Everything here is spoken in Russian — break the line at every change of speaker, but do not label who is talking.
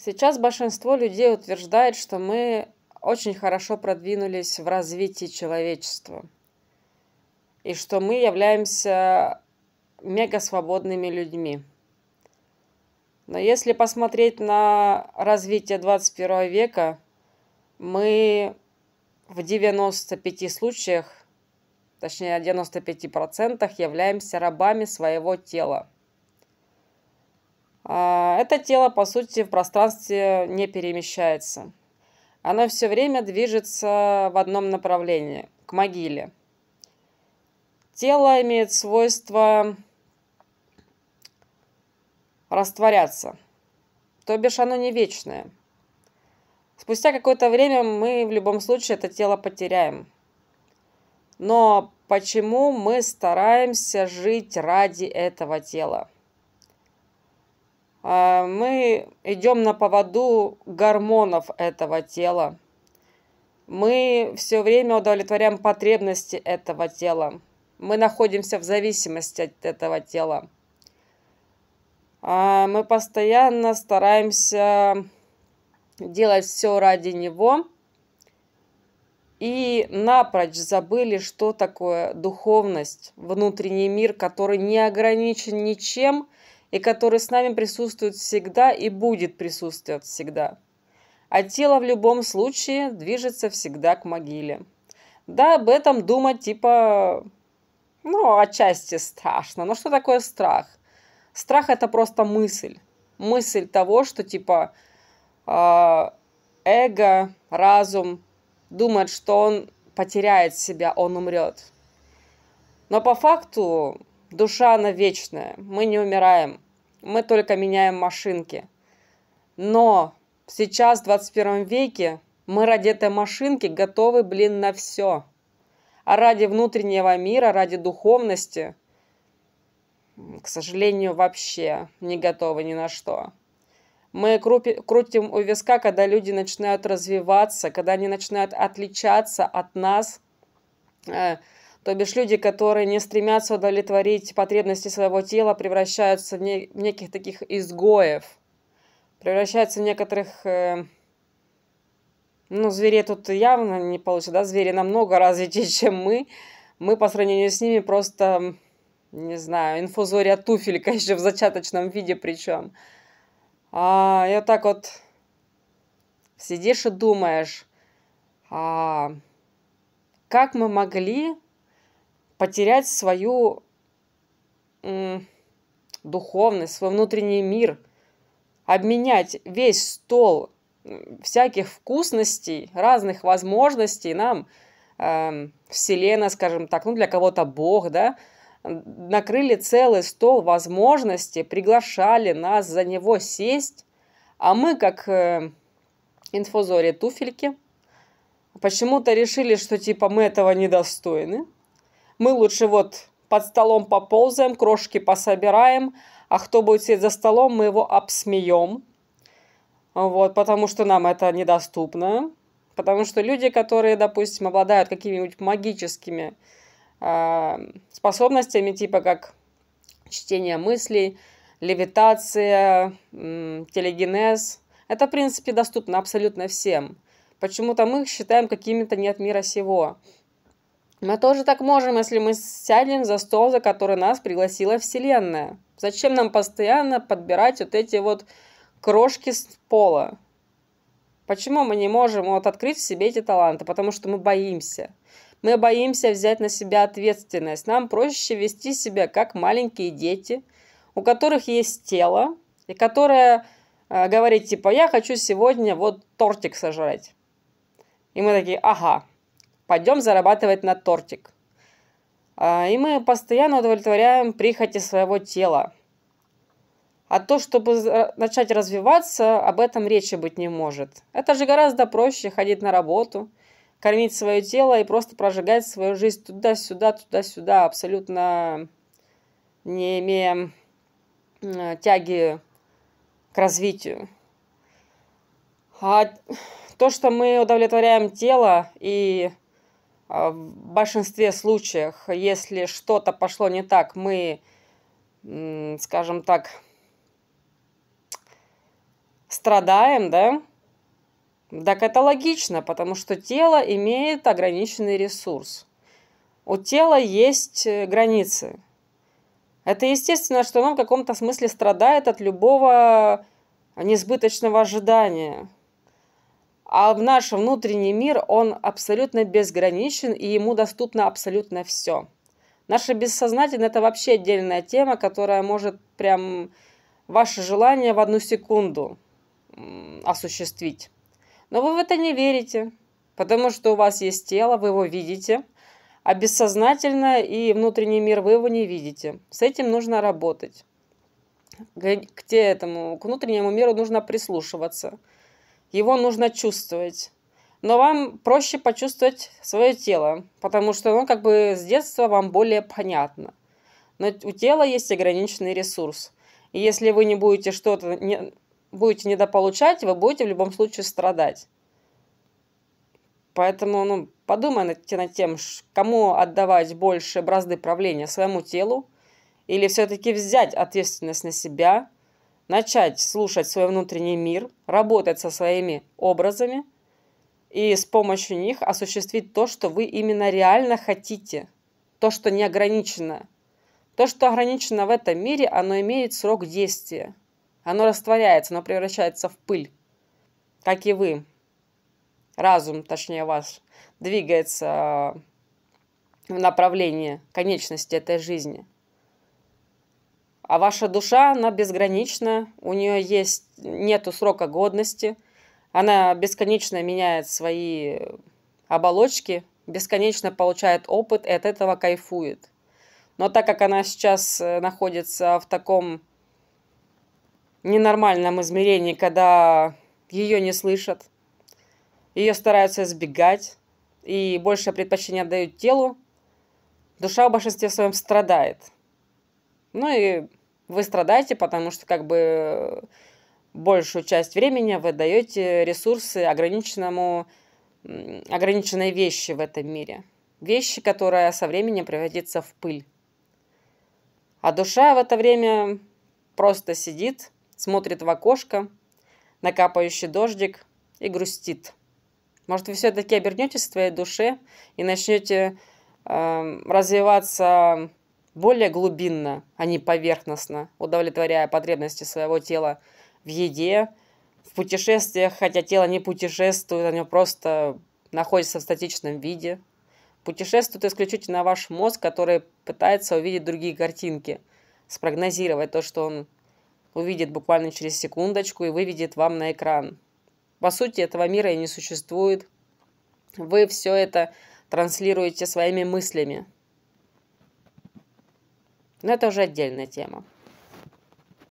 Сейчас большинство людей утверждает, что мы очень хорошо продвинулись в развитии человечества и что мы являемся мега свободными людьми. Но если посмотреть на развитие 21 века, мы в 95 случаях, точнее в 95% являемся рабами своего тела – а, это тело, по сути, в пространстве не перемещается. Оно все время движется в одном направлении, к могиле. Тело имеет свойство растворяться, то бишь оно не вечное. Спустя какое-то время мы в любом случае это тело потеряем. Но почему мы стараемся жить ради этого тела? А, мы идем на поводу гормонов этого тела. Мы все время удовлетворяем потребности этого тела. Мы находимся в зависимости от этого тела. А, мы постоянно стараемся делать все ради него и напрочь забыли, что такое духовность, внутренний мир, который не ограничен ничем – и который с нами присутствует всегда и будет присутствовать всегда. А тело в любом случае движется всегда к могиле. Да, об этом думать типа, ну, отчасти страшно. Но что такое страх? Страх это просто мысль. Мысль того, что типа э, эго, разум думает, что он потеряет себя, он умрет. Но по факту Душа, она вечная. Мы не умираем. Мы только меняем машинки. Но сейчас, в 21 веке, мы ради этой машинки готовы, блин, на все. А ради внутреннего мира, ради духовности, к сожалению, вообще не готовы ни на что. Мы крутим у виска, когда люди начинают развиваться, когда они начинают отличаться от нас, э, то бишь люди, которые не стремятся удовлетворить потребности своего тела, превращаются в, не, в неких таких изгоев, превращаются в некоторых... Э, ну, зверей тут явно не получится, да, звери намного развитее, чем мы. Мы по сравнению с ними просто, не знаю, инфузория туфель, конечно, в зачаточном виде причем. А, и вот так вот сидишь и думаешь, а, как мы могли потерять свою духовность, свой внутренний мир, обменять весь стол всяких вкусностей, разных возможностей нам, э, Вселенная, скажем так, ну для кого-то Бог, да, накрыли целый стол возможностей, приглашали нас за него сесть, а мы, как э, инфузория туфельки, почему-то решили, что типа мы этого недостойны – мы лучше вот под столом поползаем, крошки пособираем, а кто будет сидеть за столом, мы его обсмеем, вот, потому что нам это недоступно, потому что люди, которые, допустим, обладают какими-нибудь магическими э, способностями, типа как чтение мыслей, левитация, э, телегенез, это, в принципе, доступно абсолютно всем. Почему-то мы их считаем какими-то не от мира сего. Мы тоже так можем, если мы сядем за стол, за который нас пригласила Вселенная. Зачем нам постоянно подбирать вот эти вот крошки с пола? Почему мы не можем вот открыть в себе эти таланты? Потому что мы боимся. Мы боимся взять на себя ответственность. Нам проще вести себя как маленькие дети, у которых есть тело, и которое э, говорит типа «я хочу сегодня вот тортик сожрать». И мы такие «ага, пойдем зарабатывать на тортик. А, и мы постоянно удовлетворяем прихоти своего тела. А то, чтобы э, начать развиваться, об этом речи быть не может. Это же гораздо проще ходить на работу, кормить свое тело и просто прожигать свою жизнь туда-сюда, туда-сюда, абсолютно не имея э, тяги к развитию. А то, что мы удовлетворяем тело и а, в большинстве случаев, если что-то пошло не так, мы, скажем так, страдаем, да? Так это логично, потому что тело имеет ограниченный ресурс. У тела есть э, границы. Это естественно, что оно в каком-то смысле страдает от любого несбыточного ожидания – а в наш внутренний мир он абсолютно безграничен, и ему доступно абсолютно все. Наше бессознательное – это вообще отдельная тема, которая может прям ваше желание в одну секунду осуществить. Но вы в это не верите, потому что у вас есть тело, вы его видите, а бессознательное и внутренний мир вы его не видите. С этим нужно работать. К, этому, к внутреннему миру нужно прислушиваться – его нужно чувствовать. Но вам проще почувствовать свое тело, потому что оно как бы с детства вам более понятно. Но у тела есть ограниченный ресурс. И если вы не будете что-то не, будете недополучать, вы будете в любом случае страдать. Поэтому ну, подумайте над тем, кому отдавать больше бразды правления, своему телу, или все-таки взять ответственность на себя – начать слушать свой внутренний мир, работать со своими образами и с помощью них осуществить то, что вы именно реально хотите, то, что не ограничено. То, что ограничено в этом мире, оно имеет срок действия. Оно растворяется, оно превращается в пыль, как и вы. Разум, точнее ваш, двигается в направлении конечности этой жизни – а ваша душа, она безгранична, у нее есть, нету срока годности, она бесконечно меняет свои оболочки, бесконечно получает опыт и от этого кайфует. Но так как она сейчас э, находится в таком ненормальном измерении, когда ее не слышат, ее стараются избегать и больше предпочтение отдают телу, душа в большинстве своем страдает. Ну и вы страдаете, потому что как бы большую часть времени вы даете ресурсы ограниченному, ограниченной вещи в этом мире. Вещи, которая со временем превратится в пыль. А душа в это время просто сидит, смотрит в окошко, на капающий дождик и грустит. Может, вы все-таки обернетесь в своей душе и начнете э, эм, развиваться более глубинно, а не поверхностно, удовлетворяя потребности своего тела в еде, в путешествиях, хотя тело не путешествует, оно просто находится в статичном виде. Путешествует исключительно ваш мозг, который пытается увидеть другие картинки, спрогнозировать то, что он увидит буквально через секундочку и выведет вам на экран. По сути, этого мира и не существует. Вы все это транслируете своими мыслями. Но это уже отдельная тема.